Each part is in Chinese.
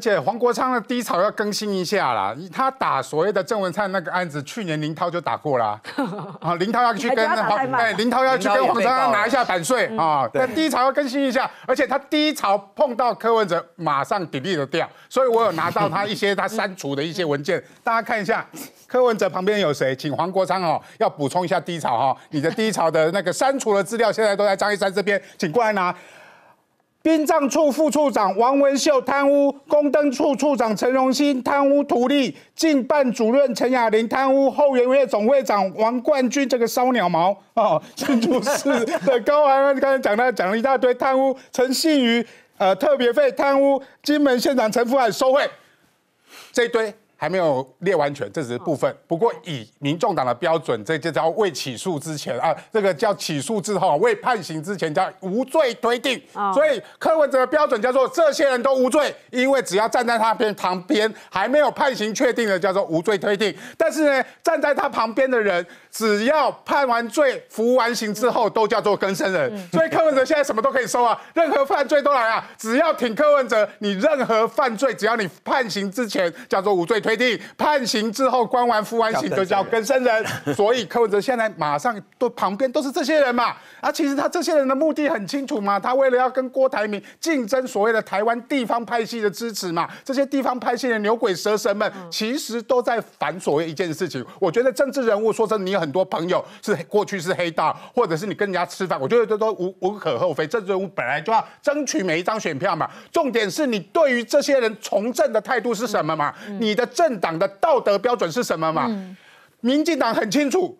而且黄国昌的低潮要更新一下啦，他打所谓的郑文灿那个案子，去年林涛就打过啦。啊，林涛要去跟黄林涛要去跟黄国昌拿一下版税啊，那低潮要更新一下，而且他低潮碰到柯文哲马上 delete 掉，所以我有拿到他一些他删除的一些文件，大家看一下，柯文哲旁边有谁？请黄国昌哦，要补充一下低潮哈，你的低潮的那个删除的资料现在都在张一山这边，请过来拿。殡葬处副处长王文秀贪污，公灯处处长陈荣兴贪污图利，经办主任陈雅玲贪污，后援会总会长王冠军这个烧鸟毛哦，就是的，高涵刚才讲到讲了一大堆贪污，陈信宇呃特别费贪污，金门县长陈福海收贿，这一堆。还没有列完全，这只是部分。不过以民众党的标准，这叫未起诉之前啊，这个叫起诉之后未判刑之前叫无罪推定。所以柯文哲的标准叫做这些人都无罪，因为只要站在他边旁边还没有判刑确定的叫做无罪推定。但是呢，站在他旁边的人，只要判完罪服完刑之后，都叫做更生人。所以柯文哲现在什么都可以收啊，任何犯罪都来啊，只要挺柯文哲，你任何犯罪只要你判刑之前叫做无罪推。规定判刑之后，关完服完刑就叫跟生人，所以柯文哲现在马上都旁边都是这些人嘛，啊，其实他这些人的目的很清楚嘛，他为了要跟郭台铭竞争所谓的台湾地方派系的支持嘛，这些地方派系的牛鬼蛇神们其实都在反所谓一件事情。我觉得政治人物说真，的，你有很多朋友是过去是黑道，或者是你跟人家吃饭，我觉得这都无无可厚非。政治人物本来就要争取每一张选票嘛，重点是你对于这些人从政的态度是什么嘛，你的。政党的道德标准是什么嘛？民进党很清楚，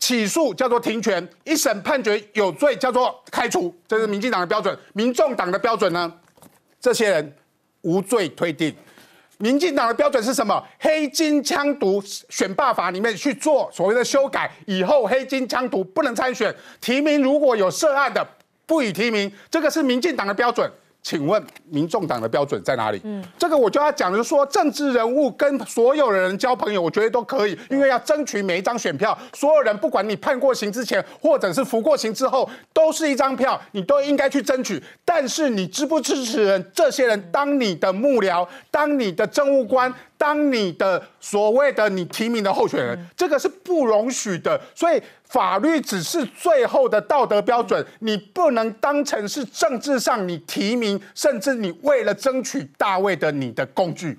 起诉叫做停权，一审判决有罪叫做开除，这是民进党的标准。民众党的标准呢？这些人无罪推定。民进党的标准是什么？黑金枪毒选罢法里面去做所谓的修改，以后黑金枪毒不能参选，提名如果有涉案的不予提名，这个是民进党的标准。请问民众党的标准在哪里？嗯，这个我就要讲的，说政治人物跟所有的人交朋友，我觉得都可以，因为要争取每一张选票，所有人不管你判过刑之前，或者是服过刑之后，都是一张票，你都应该去争取。但是你支不支持人，这些人当你的幕僚，当你的政务官，当你的所谓的你提名的候选人，这个是不容许的。所以。法律只是最后的道德标准，你不能当成是政治上你提名，甚至你为了争取大位的你的工具。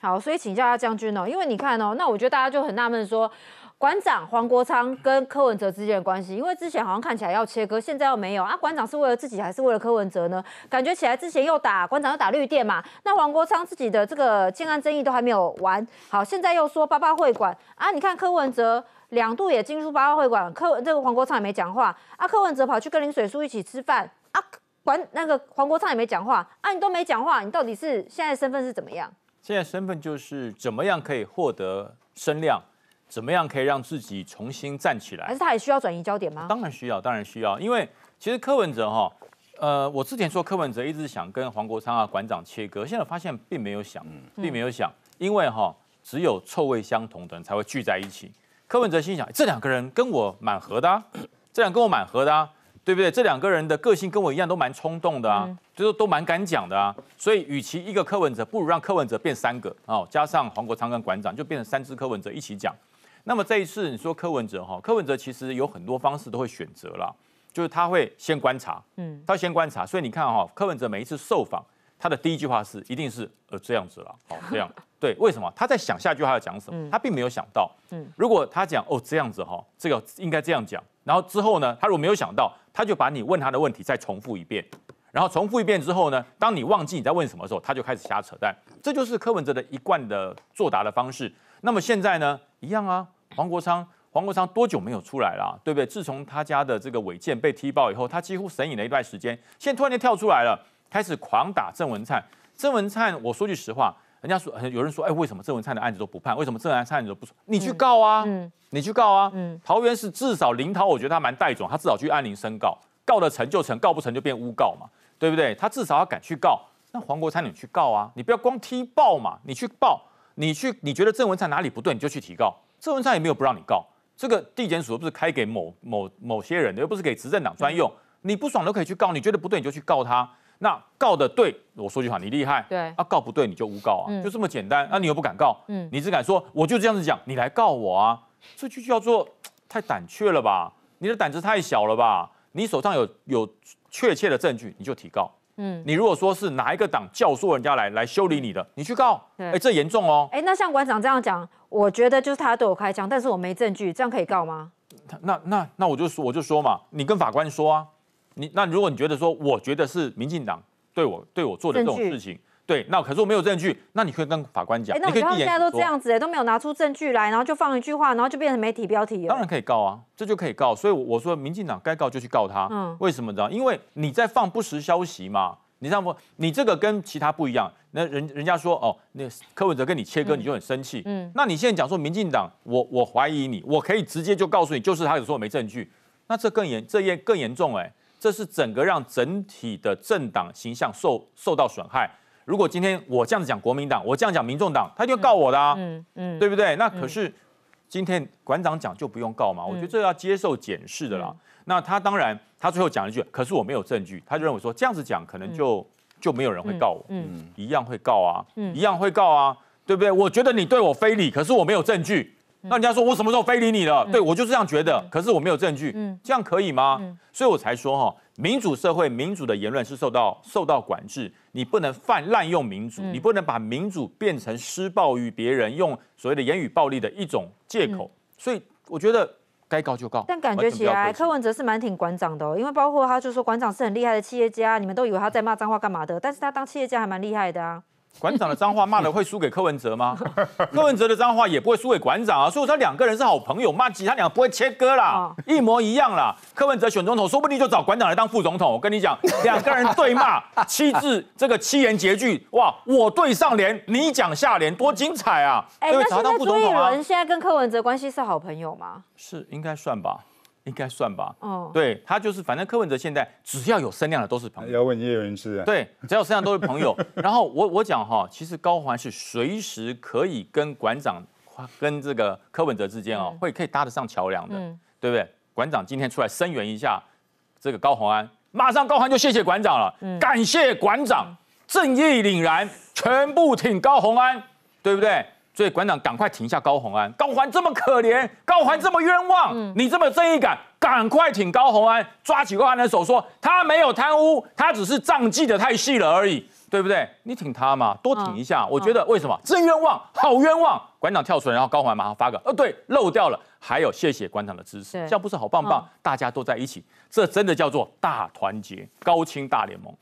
好，所以请教下将军哦，因为你看哦，那我觉得大家就很纳闷说。馆长黄国昌跟柯文哲之间的关系，因为之前好像看起来要切割，现在又没有啊？馆长是为了自己还是为了柯文哲呢？感觉起来之前又打馆长又打绿电嘛？那黄国昌自己的这个建案争议都还没有完，好，现在又说八八会馆啊？你看柯文哲两度也进出八卦会馆，柯这个黄国昌也没讲话啊？柯文哲跑去跟林水书一起吃饭啊？管那个黄国昌也没讲话啊？你都没讲话，你到底是现在身份是怎么样？现在身份就是怎么样可以获得声量。怎么样可以让自己重新站起来？还是他还需要转移焦点吗？当然需要，当然需要。因为其实柯文哲哈，呃，我之前说柯文哲一直想跟黄国昌啊、馆长切割，现在发现并没有想，并没有想。因为哈，只有臭味相同的才会聚在一起。柯文哲心想，这两个人跟我蛮合的，这俩跟我蛮合的，对不对？这两个人的个性跟我一样，都蛮冲动的啊，就是都蛮敢讲的啊。所以，与其一个柯文哲，不如让柯文哲变三个哦，加上黄国昌跟馆长，就变成三只柯文哲一起讲。那么这一次，你说柯文哲哈，柯文哲其实有很多方式都会选择了，就是他会先观察，嗯，他先观察，所以你看哈，柯文哲每一次受访，他的第一句话是一定是呃这样子了，好 这样，对，为什么他在想下句话要讲什么？他并没有想到，嗯，如果他讲哦这样子哈，这个应该这样讲，然后之后呢，他如果没有想到，他就把你问他的问题再重复一遍，然后重复一遍之后呢，当你忘记你在问什么时候，他就开始瞎扯淡，这就是柯文哲的一贯的作答的方式。那么现在呢，一样啊。黄国昌，黄国昌多久没有出来了，对不对？自从他家的这个违建被踢爆以后，他几乎神隐了一段时间。现在突然间跳出来了，开始狂打郑文灿。郑文灿，我说句实话，人家说有人说，哎，为什么郑文灿的案子都不判？为什么郑文灿案子都不你去告啊，你去告啊。桃园是至少林涛，我觉得他蛮带种，他至少去安林申告，告得成就成，告不成就变诬告嘛，对不对？他至少要敢去告。那黄国昌你去告啊，你不要光踢爆嘛，你去报。你去，你觉得郑文灿哪里不对，你就去提告。郑文灿也没有不让你告。这个地检署不是开给某某某些人的，又不是给执政党专用。你不爽都可以去告，你觉得不对你就去告他。那告的对，我说句话，你厉害。对。啊，告不对你就诬告啊，就这么简单。那你又不敢告，嗯，你只敢说我就这样子讲，你来告我啊，这就叫做太胆怯了吧？你的胆子太小了吧？你手上有有确切的证据，你就提告。嗯，你如果说是哪一个党教唆人家来来修理你的，你去告，哎，这严重哦。哎，那像馆长这样讲，我觉得就是他对我开枪，但是我没证据，这样可以告吗？那那那我就说我就说嘛，你跟法官说啊，你那如果你觉得说，我觉得是民进党对我对我做的这种事情。对，那可是我没有证据，那你可以跟法官讲。那他们现在都这样子，都没有拿出证据来，然后就放一句话，然后就变成媒体标题。当然可以告啊，这就可以告。所以我说，民进党该告就去告他。嗯，为什么呢？因为你在放不实消息嘛。你道不，你这个跟其他不一样。那人人家说哦，那柯文哲跟你切割，你就很生气。嗯，那你现在讲说民进党，我我怀疑你，我可以直接就告诉你，就是他有说没证据。那这更严，这也更严重哎。这是整个让整体的政党形象受受到损害。如果今天我这样子讲国民党，我这样讲民众党，他就告我的啊，嗯嗯，对不对？那可是今天馆长讲就不用告嘛，我觉得要接受检视的啦。那他当然他最后讲一句，可是我没有证据，他就认为说这样子讲可能就就没有人会告我，嗯，一样会告啊，嗯，一样会告啊，对不对？我觉得你对我非礼，可是我没有证据。那人家说我什么时候非礼你了？对我就是这样觉得，可是我没有证据，嗯，这样可以吗？所以我才说哈，民主社会，民主的言论是受到受到管制，你不能犯滥用民主，你不能把民主变成施暴于别人，用所谓的言语暴力的一种借口。所以我觉得该告就告。但感觉起来柯文哲是蛮挺馆长的哦，因为包括他就说馆长是很厉害的企业家，你们都以为他在骂脏话干嘛的？但是他当企业家还蛮厉害的啊。馆长的脏话骂了会输给柯文哲吗？柯文哲的脏话也不会输给馆长啊，所以他两个人是好朋友，骂其他两个不会切割啦，一模一样啦。柯文哲选总统，说不定就找馆长来当副总统。我跟你讲，两个人对骂七字这个七言绝句，哇，我对上联，你讲下联，多精彩啊！哎，但是朱立伦现在跟柯文哲关系是好朋友吗？是应该算吧。应该算吧，嗯，对他就是反正柯文哲现在只要有声量的都是朋友，要问也有人啊，对，只要声量都是朋友。然后我我讲哈，其实高环是随时可以跟馆长，跟这个柯文哲之间啊会可以搭得上桥梁的，对不对？馆长今天出来声援一下这个高宏安，马上高宏就谢谢馆长了，感谢馆长正义凛然，全部挺高宏安，对不对？所以馆长赶快挺下高宏安，高环这么可怜，高环这么冤枉，你这么正义感，赶快挺高宏安，抓起高宏安的手说他没有贪污，他只是账记的太细了而已，对不对？你挺他嘛，多挺一下，我觉得为什么真冤枉，好冤枉！馆长跳出来，然后高环马上发个哦对，漏掉了，还有谢谢馆长的支持，这样不是好棒棒？大家都在一起，这真的叫做大团结，高清大联盟。